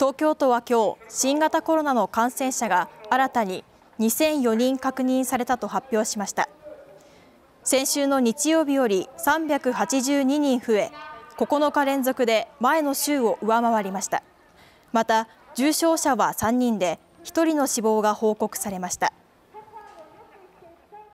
東京都は今日新型コロナの感染者が新たに2004人確認されたと発表しました先週の日曜日より382人増え9日連続で前の週を上回りましたまた重症者は3人で1人の死亡が報告されました